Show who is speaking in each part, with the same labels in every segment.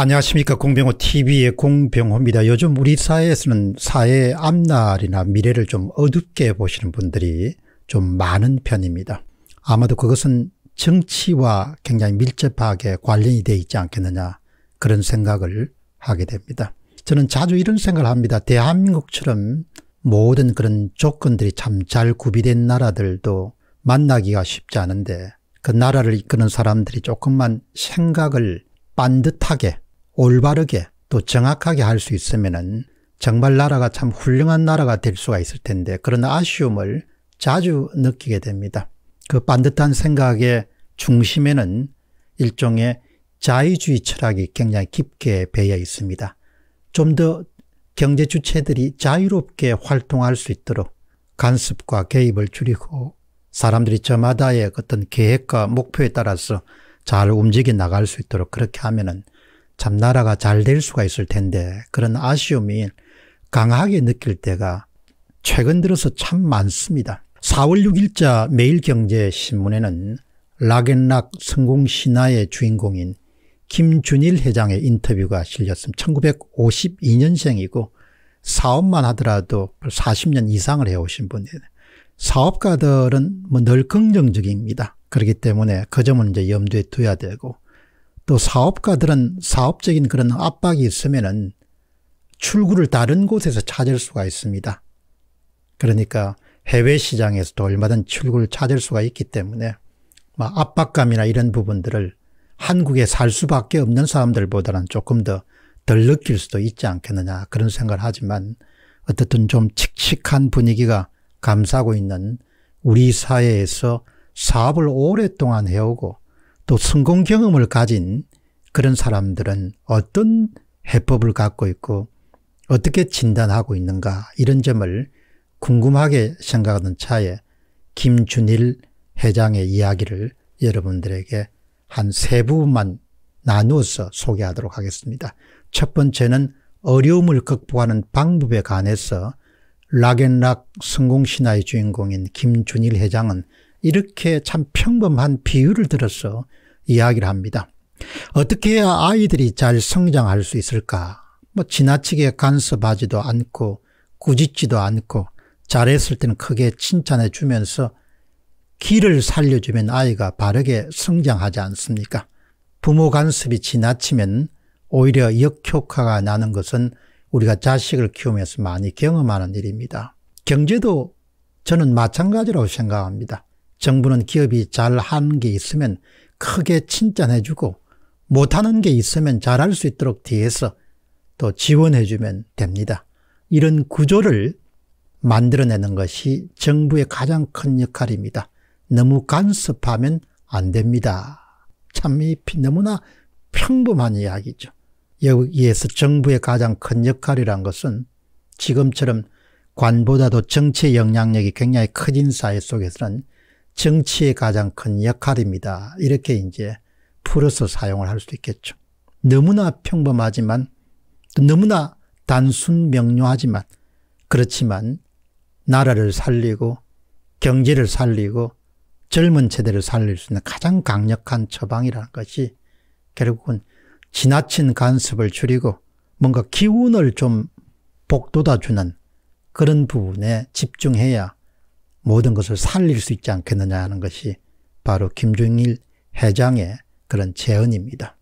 Speaker 1: 안녕하십니까 공병호 TV의 공병호입니다. 요즘 우리 사회에서는 사회의 앞날이나 미래를 좀 어둡게 보시는 분들이 좀 많은 편입니다. 아마도 그것은 정치와 굉장히 밀접하게 관련이 되어 있지 않겠느냐 그런 생각을 하게 됩니다. 저는 자주 이런 생각을 합니다. 대한민국처럼 모든 그런 조건들이 참 잘 구비된 나라들도 만나기가 쉽지 않은데 그 나라를 이끄는 사람들이 조금만 생각을 반듯하게 올바르게 또 정확하게 할 수 있으면은 정말 나라가 참 훌륭한 나라가 될 수가 있을 텐데 그런 아쉬움을 자주 느끼게 됩니다. 그 반듯한 생각의 중심에는 일종의 자유주의 철학이 굉장히 깊게 배어 있습니다. 좀 더 경제 주체들이 자유롭게 활동할 수 있도록 간섭과 개입을 줄이고 사람들이 저마다의 어떤 계획과 목표에 따라서 잘 움직여 나갈 수 있도록 그렇게 하면은 참 나라가 잘 될 수가 있을 텐데 그런 아쉬움이 강하게 느낄 때가 최근 들어서 참 많습니다. 4월 6일자 매일경제신문에는 락앤락 성공신화의 주인공인 김준일 회장의 인터뷰가 실렸습니다. 1952년생이고 사업만 하더라도 40년 이상을 해오신 분이에요. 사업가들은 뭐늘 긍정적입니다. 그렇기 때문에 그 점은 이제 염두에 둬야 되고 또 사업가들은 사업적인 그런 압박이 있으면은 출구를 다른 곳에서 찾을 수가 있습니다. 그러니까 해외 시장에서도 얼마든 출구를 찾을 수가 있기 때문에 뭐 압박감이나 이런 부분들을 한국에 살 수밖에 없는 사람들보다는 조금 더 덜 느낄 수도 있지 않겠느냐 그런 생각을 하지만 어쨌든 좀 칙칙한 분위기가 감싸고 있는 우리 사회에서 사업을 오랫동안 해오고 또 성공 경험을 가진 그런 사람들은 어떤 해법을 갖고 있고 어떻게 진단하고 있는가 이런 점을 궁금하게 생각하는 차에 김준일 회장의 이야기를 여러분들에게 한 세 부분만 나누어서 소개하도록 하겠습니다. 첫 번째는 어려움을 극복하는 방법에 관해서 락앤락 성공신화의 주인공인 김준일 회장은 이렇게 참 평범한 비유를 들어서 이야기를 합니다. 어떻게 해야 아이들이 잘 성장할 수 있을까? 뭐 지나치게 간섭하지도 않고 꾸짖지도 않고 잘했을 때는 크게 칭찬해 주면서 길을 살려주면 아이가 바르게 성장하지 않습니까? 부모 간섭이 지나치면 오히려 역효과가 나는 것은 우리가 자식을 키우면서 많이 경험하는 일입니다. 경제도 저는 마찬가지라고 생각합니다. 정부는 기업이 잘하는 게 있으면 크게 칭찬해주고 못하는 게 있으면 잘할 수 있도록 뒤에서 또 지원해주면 됩니다. 이런 구조를 만들어내는 것이 정부의 가장 큰 역할입니다. 너무 간섭하면 안 됩니다. 참이 너무나 평범한 이야기죠. 여기에서 정부의 가장 큰 역할이란 것은 지금처럼 관보다도 정치 의 영향력이 굉장히 커진 사회 속에서는 정치의 가장 큰 역할입니다. 이렇게 이제 풀어서 사용을 할 수 있겠죠. 너무나 평범하지만 너무나 단순 명료하지만 그렇지만 나라를 살리고 경제를 살리고 젊은 세대를 살릴 수 있는 가장 강력한 처방이라는 것이 결국은 지나친 간섭을 줄이고 뭔가 기운을 좀 복돋아주는 그런 부분에 집중해야 모든 것을 살릴 수 있지 않겠느냐 하는 것이 바로 김종일 회장의 그런 재언입니다두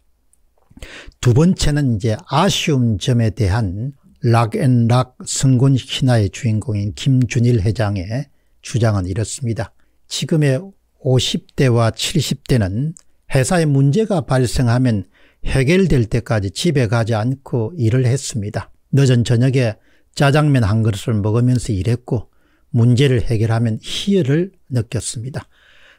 Speaker 1: 번째는 이제 아쉬운 점에 대한 락앤락 성군 신나의 주인공인 김준일 회장의 주장은 이렇습니다. 지금의 50대와 70대는 회사에 문제가 발생하면 해결될 때까지 집에 가지 않고 일을 했습니다. 늦은 저녁에 짜장면 한 그릇을 먹으면서 일했고 문제를 해결하면 희열을 느꼈습니다.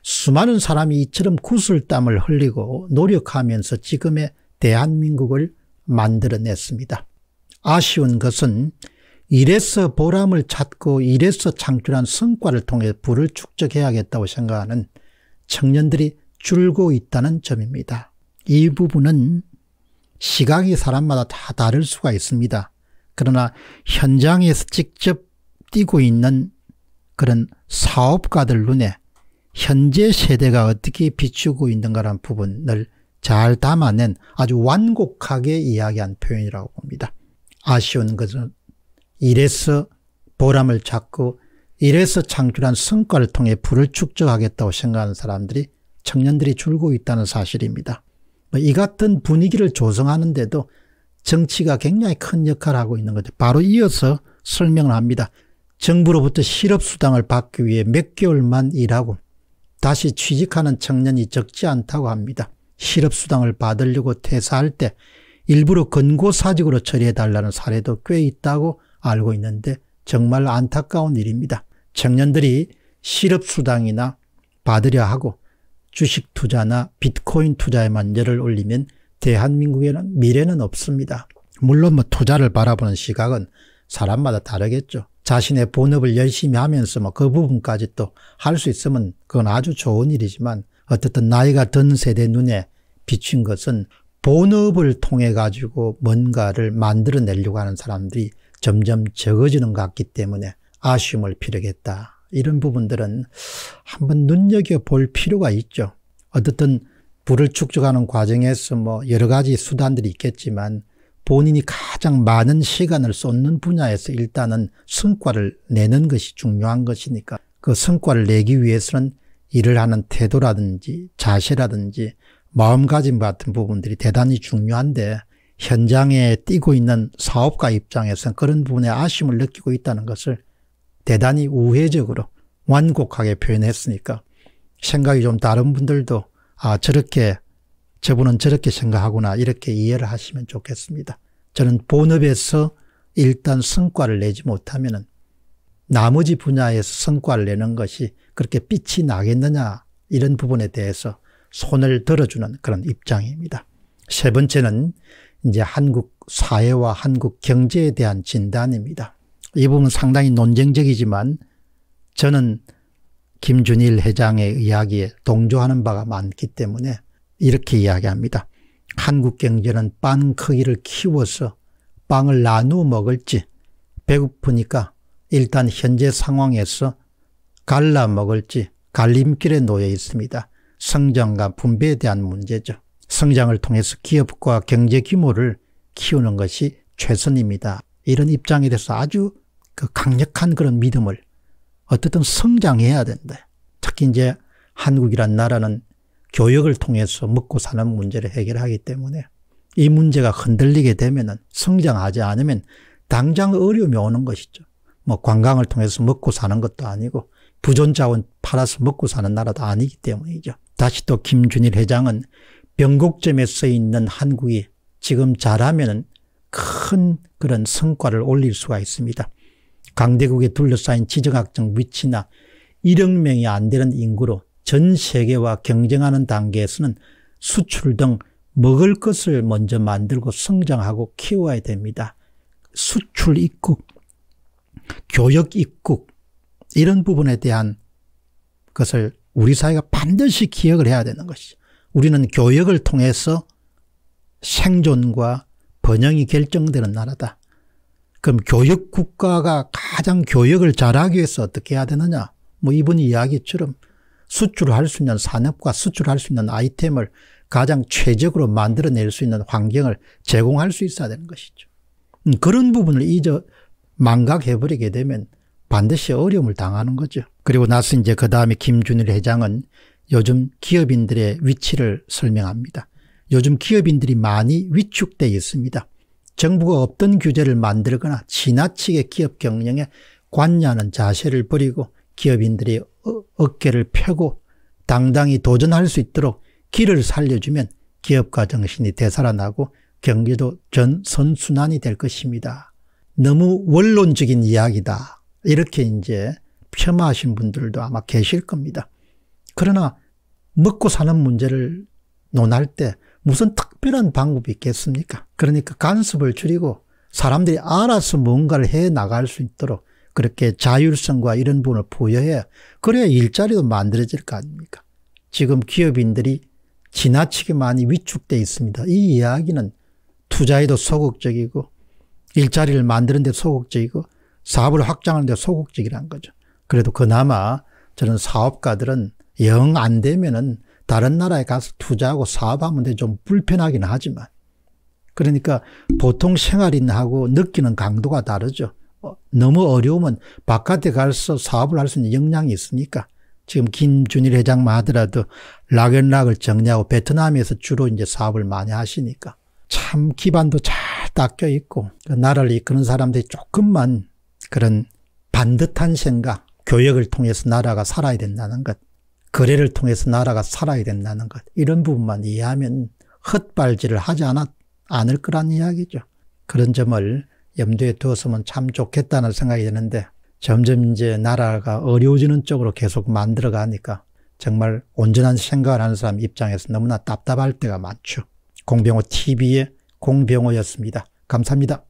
Speaker 1: 수많은 사람이 이처럼 구슬땀을 흘리고 노력하면서 지금의 대한민국을 만들어냈습니다. 아쉬운 것은 이래서 보람을 찾고 이래서 창출한 성과를 통해 부를 축적해야겠다고 생각하는 청년들이 줄고 있다는 점입니다. 이 부분은 시각이 사람마다 다 다를 수가 있습니다. 그러나 현장에서 직접 뛰고 있는 그런 사업가들 눈에 현재 세대가 어떻게 비추고 있는가라는 부분을 잘 담아낸 아주 완곡하게 이야기한 표현이라고 봅니다. 아쉬운 것은 이래서 보람을 찾고 이래서 창출한 성과를 통해 부를 축적하겠다고 생각하는 사람들이 청년들이 줄고 있다는 사실입니다. 뭐 이 같은 분위기를 조성하는데도 정치가 굉장히 큰 역할을 하고 있는 거죠. 바로 이어서 설명을 합니다. 정부로부터 실업수당을 받기 위해 몇 개월만 일하고 다시 취직하는 청년이 적지 않다고 합니다. 실업수당을 받으려고 퇴사할 때 일부러 건고사직으로 처리해달라는 사례도 꽤 있다고 알고 있는데 정말 안타까운 일입니다. 청년들이 실업수당이나 받으려 하고 주식 투자나 비트코인 투자에만 열을 올리면 대한민국에는 미래는 없습니다. 물론 뭐 투자를 바라보는 시각은 사람마다 다르겠죠. 자신의 본업을 열심히 하면서 뭐 그 부분까지 또 할 수 있으면 그건 아주 좋은 일이지만 어쨌든 나이가 든 세대 눈에 비친 것은 본업을 통해 가지고 뭔가를 만들어내려고 하는 사람들이 점점 적어지는 것 같기 때문에 아쉬움을 피르겠다. 이런 부분들은 한번 눈여겨볼 필요가 있죠. 어쨌든 불을 축적하는 과정에서 뭐 여러 가지 수단들이 있겠지만 본인이 가장 많은 시간을 쏟는 분야에서 일단은 성과를 내는 것이 중요한 것이니까 그 성과를 내기 위해서는 일을 하는 태도라든지 자세라든지 마음가짐 같은 부분들이 대단히 중요한데 현장에 뛰고 있는 사업가 입장에서는 그런 부분에 아쉬움을 느끼고 있다는 것을 대단히 우회적으로 완곡하게 표현했으니까 생각이 좀 다른 분들도 아 저렇게 저분은 저렇게 생각하구나 이렇게 이해를 하시면 좋겠습니다. 저는 본업에서 일단 성과를 내지 못하면 나머지 분야에서 성과를 내는 것이 그렇게 빛이 나겠느냐 이런 부분에 대해서 손을 들어주는 그런 입장입니다. 세 번째는 이제 한국 사회와 한국 경제에 대한 진단입니다. 이 부분 상당히 논쟁적이지만 저는 김준일 회장의 이야기에 동조하는 바가 많기 때문에 이렇게 이야기합니다. 한국 경제는 빵 크기를 키워서 빵을 나누어 먹을지 배고프니까 일단 현재 상황에서 갈라 먹을지 갈림길에 놓여 있습니다. 성장과 분배에 대한 문제죠. 성장을 통해서 기업과 경제 규모를 키우는 것이 최선입니다. 이런 입장에 대해서 아주 그 강력한 그런 믿음을 어떻든 성장해야 된다. 특히 이제 한국이란 나라는 교육을 통해서 먹고 사는 문제를 해결하기 때문에 이 문제가 흔들리게 되면 은 성장하지 않으면 당장 어려움이 오는 것이죠. 뭐 관광을 통해서 먹고 사는 것도 아니고 부존자원 팔아서 먹고 사는 나라도 아니기 때문이죠. 다시 또 김준일 회장은 변곡점에 서 있는 한국이 지금 잘하면 큰 그런 성과를 올릴 수가 있습니다. 강대국에 둘러싸인 지정학적 위치나 1억 명이 안 되는 인구로 전 세계와 경쟁하는 단계에서는 수출 등 먹을 것을 먼저 만들고 성장하고 키워야 됩니다. 수출 입국, 교역 입국 이런 부분에 대한 것을 우리 사회가 반드시 기억을 해야 되는 것이죠. 우리는 교역을 통해서 생존과 번영이 결정되는 나라다. 그럼 교역 국가가 가장 교역을 잘하기 위해서 어떻게 해야 되느냐? 뭐 이번 이야기처럼 수출할 수 있는 산업과 수출할 수 있는 아이템을 가장 최적으로 만들어낼 수 있는 환경을 제공할 수 있어야 되는 것이죠. 음, 그런 부분을 이제 망각해버리게 되면 반드시 어려움을 당하는 거죠. 그리고 나서 이제 그 다음에 김준일 회장은 요즘 기업인들의 위치를 설명합니다. 요즘 기업인들이 많이 위축되어 있습니다. 정부가 없던 규제를 만들거나 지나치게 기업 경영에 관여하는 자세를 버리고 기업인들이 어, 어깨를 펴고 당당히 도전할 수 있도록 길을 살려주면 기업가 정신이 되살아나고 경기도 전선순환이 될 것입니다. 너무 원론적인 이야기다. 이렇게 이제 폄하하신 분들도 아마 계실 겁니다. 그러나 먹고 사는 문제를 논할 때 무슨 특별한 방법이 있겠습니까? 그러니까 간섭을 줄이고 사람들이 알아서 뭔가를 해 나갈 수 있도록 그렇게 자율성과 이런 부분을 부여해야 그래야 일자리도 만들어질 거 아닙니까? 지금 기업인들이 지나치게 많이 위축돼 있습니다. 이 이야기는 투자에도 소극적이고 일자리를 만드는 데 소극적이고 사업을 확장하는 데소극적이라 거죠. 그래도 그나마 저는 사업가들은 영 안 되면은 다른 나라에 가서 투자하고 사업하면 좀 불편하긴 하지만 그러니까 보통 생활인하고 느끼는 강도가 다르죠. 너무 어려우면 바깥에 가서 사업을 할 수 있는 역량이 있으니까 지금 김준일 회장만 하더라도 락앤락을 정리하고 베트남에서 주로 이제 사업을 많이 하시니까 참 기반도 잘 닦여 있고 그 나라를 이끄는 사람들이 조금만 그런 반듯한 생각, 교역을 통해서 나라가 살아야 된다는 것, 거래를 통해서 나라가 살아야 된다는 것 이런 부분만 이해하면 헛발질을 하지 않았, 않을 거란 이야기죠. 그런 점을 염두에 두었으면 참 좋겠다는 생각이 드는데 점점 이제 나라가 어려워지는 쪽으로 계속 만들어 가니까 정말 온전한 생각을 하는 사람 입장에서 너무나 답답할 때가 많죠. 공병호 TV의 공병호였습니다. 감사합니다.